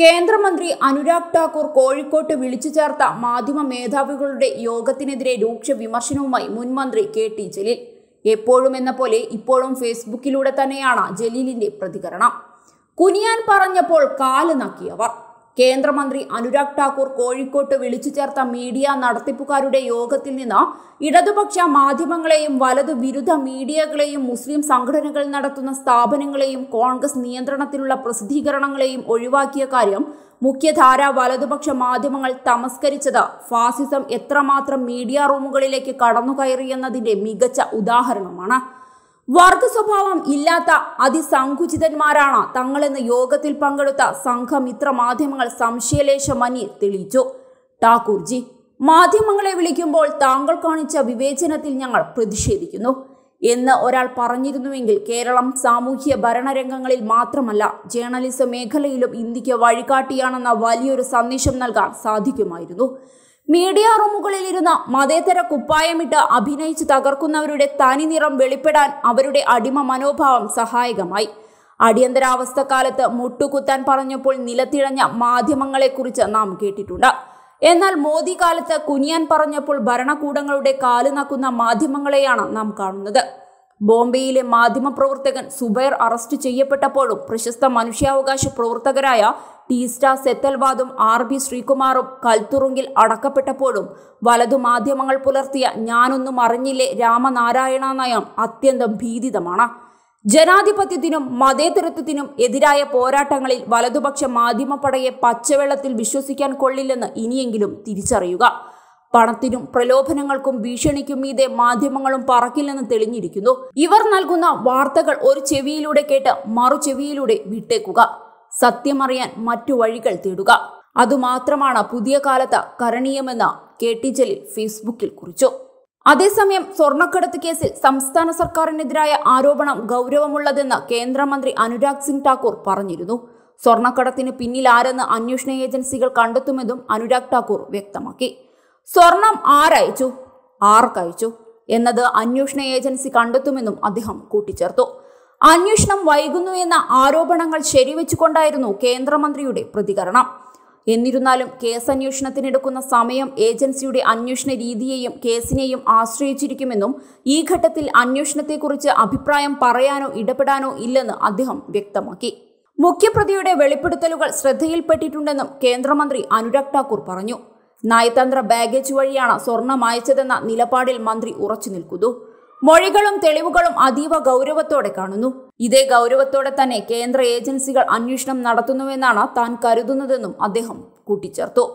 കേന്ദ്രമന്ത്രി അനുരാഗ് ഠാക്കൂർ കോഴിക്കോട്ട് വിളിച്ചു ചേർത്ത മാധ്യമ മേധാവികളുടെ യോഗത്തിനെതിരെ രൂക്ഷ വിമർശനവുമായി മുൻമന്ത്രി കെ ടി ജലീൽ എപ്പോഴും എന്ന പോലെ ഇപ്പോഴും ഫേസ്ബുക്കിലൂടെ തന്നെയാണ് ജലീലിന്റെ പ്രതികരണം കുനിയാൻ പറഞ്ഞപ്പോൾ കാല് നക്കിയവർ കേന്ദ്രമന്ത്രി അനുരാഗ് ഠാക്കൂർ കോഴിക്കോട്ട് വിളിച്ചു ചേർത്ത മീഡിയ നടത്തിപ്പുകാരുടെ യോഗത്തിൽ നിന്ന് ഇടതുപക്ഷ മാധ്യമങ്ങളെയും വലതുവിരുദ്ധ വിരുദ്ധ മീഡിയകളെയും മുസ്ലിം സംഘടനകൾ നടത്തുന്ന സ്ഥാപനങ്ങളെയും കോൺഗ്രസ് നിയന്ത്രണത്തിലുള്ള പ്രസിദ്ധീകരണങ്ങളെയും ഒഴിവാക്കിയ കാര്യം മുഖ്യധാര വലതുപക്ഷ മാധ്യമങ്ങൾ തമസ്കരിച്ചത് ഫാസിസം എത്രമാത്രം മീഡിയ റൂമുകളിലേക്ക് കടന്നുകയറിയെന്നതിന്റെ മികച്ച ഉദാഹരണമാണ് വർഗ സ്വഭാവം ഇല്ലാത്ത അതിസങ്കുചിതന്മാരാണ് തങ്ങളെന്ന് യോഗത്തിൽ പങ്കെടുത്ത സംഘമിത്ര മാധ്യമങ്ങൾ സംശയലേശമന്യെ തെളിയിച്ചു ടാക്കൂർജി മാധ്യമങ്ങളെ വിളിക്കുമ്പോൾ താങ്കൾ കാണിച്ച വിവേചനത്തിൽ ഞങ്ങൾ പ്രതിഷേധിക്കുന്നു എന്ന് ഒരാൾ പറഞ്ഞിരുന്നുവെങ്കിൽ കേരളം സാമൂഹ്യ ഭരണരംഗങ്ങളിൽ മാത്രമല്ല ജേർണലിസം മേഖലയിലും ഇന്ത്യക്ക് വഴികാട്ടിയാണെന്ന വലിയൊരു സന്ദേശം നൽകാൻ സാധിക്കുമായിരുന്നു മീഡിയ റൂമുകളിലിരുന്ന മതേതര കുപ്പായമിട്ട് അഭിനയിച്ച് തകർക്കുന്നവരുടെ തനി നിറം വെളിപ്പെടാൻ അവരുടെ അടിമ മനോഭാവം സഹായകമായി അടിയന്തരാവസ്ഥക്കാലത്ത് മുട്ടുകുത്താൻ പറഞ്ഞപ്പോൾ നിലത്തിഴഞ്ഞ മാധ്യമങ്ങളെക്കുറിച്ച് നാം കേട്ടിട്ടുണ്ട് എന്നാൽ മോദി കാലത്ത് കുനിയാൻ പറഞ്ഞപ്പോൾ ഭരണകൂടങ്ങളുടെ കാലുനക്കുന്ന മാധ്യമങ്ങളെയാണ് നാം കാണുന്നത് ബോംബെയിലെ മാധ്യമപ്രവർത്തകൻ സുബൈർ അറസ്റ്റ് ചെയ്യപ്പെട്ടപ്പോഴും പ്രശസ്ത മനുഷ്യാവകാശ പ്രവർത്തകരായ ടീസ്റ്റ സെത്തൽവാദും ആർ ബി ശ്രീകുമാറും കൽത്തുറുങ്കിൽ അടക്കപ്പെട്ടപ്പോഴും വലതു മാധ്യമങ്ങൾ പുലർത്തിയ ഞാനൊന്നും അറിഞ്ഞില്ലേ രാമനാരായണ നയം അത്യന്തം ഭീതിതമാണ് ജനാധിപത്യത്തിനും മതേതരത്വത്തിനും എതിരായ പോരാട്ടങ്ങളിൽ വലതുപക്ഷ മാധ്യമപ്പടയെ പച്ചവെള്ളത്തിൽ വിശ്വസിക്കാൻ കൊള്ളില്ലെന്ന് ഇനിയെങ്കിലും തിരിച്ചറിയുക പണത്തിനും പ്രലോഭനങ്ങൾക്കും ഭീഷണിക്കും ഇതേ മാധ്യമങ്ങളും പറക്കില്ലെന്ന് തെളിഞ്ഞിരിക്കുന്നു ഇവർ നൽകുന്ന വാർത്തകൾ ഒരു ചെവിയിലൂടെ കേട്ട് മറു ചെവിയിലൂടെ വിട്ടേക്കുക സത്യമറിയാൻ മറ്റു വഴികൾ തേടുക അതുമാത്രമാണ് പുതിയ കാലത്ത് കരണീയമെന്ന് കെ ടി ജലിൽ ഫേസ്ബുക്കിൽ കുറിച്ചു അതേസമയം സ്വർണ്ണക്കടത്ത് കേസിൽ സംസ്ഥാന സർക്കാരിനെതിരായ ആരോപണം ഗൗരവമുള്ളതെന്ന് കേന്ദ്രമന്ത്രി അനുരാഗ് സിംഗ് ഠാക്കൂർ പറഞ്ഞിരുന്നു സ്വർണ്ണക്കടത്തിന് പിന്നിലാരെന്ന് അന്വേഷണ ഏജൻസികൾ കണ്ടെത്തുമെന്നും അനുരാഗ് ഠാക്കൂർ വ്യക്തമാക്കി സ്വർണം ആരയച്ചു ആർക്കയച്ചു എന്നത് അന്വേഷണ ഏജൻസി കണ്ടെത്തുമെന്നും അദ്ദേഹം കൂട്ടിച്ചേർത്തു അന്വേഷണം വൈകുന്നു എന്ന ആരോപണങ്ങൾ ശരിവെച്ചുകൊണ്ടായിരുന്നു കേന്ദ്രമന്ത്രിയുടെ പ്രതികരണം എന്നിരുന്നാലും കേസ് അന്വേഷണത്തിനെടുക്കുന്ന സമയം ഏജൻസിയുടെ അന്വേഷണ രീതിയെയും കേസിനെയും ആശ്രയിച്ചിരിക്കുമെന്നും ഈ ഘട്ടത്തിൽ അന്വേഷണത്തെക്കുറിച്ച് അഭിപ്രായം പറയാനോ ഇടപെടാനോ ഇല്ലെന്ന് അദ്ദേഹം വ്യക്തമാക്കി മുഖ്യപ്രതിയുടെ വെളിപ്പെടുത്തലുകൾ ശ്രദ്ധയിൽപ്പെട്ടിട്ടുണ്ടെന്നും കേന്ദ്രമന്ത്രി അനുരാഗ് ഠാക്കൂർ പറഞ്ഞു നയതന്ത്ര ബാഗേജ് വഴിയാണ് സ്വർണം അയച്ചതെന്ന നിലപാടിൽ മന്ത്രി ഉറച്ചു നിൽക്കുന്നു മൊഴികളും തെളിവുകളും അതീവ ഗൗരവത്തോടെ കാണുന്നു ഇതേ ഗൗരവത്തോടെ തന്നെ കേന്ദ്ര ഏജൻസികൾ അന്വേഷണം നടത്തുന്നുവെന്നാണ് താൻ കരുതുന്നതെന്നും അദ്ദേഹം കൂട്ടിച്ചേർത്തു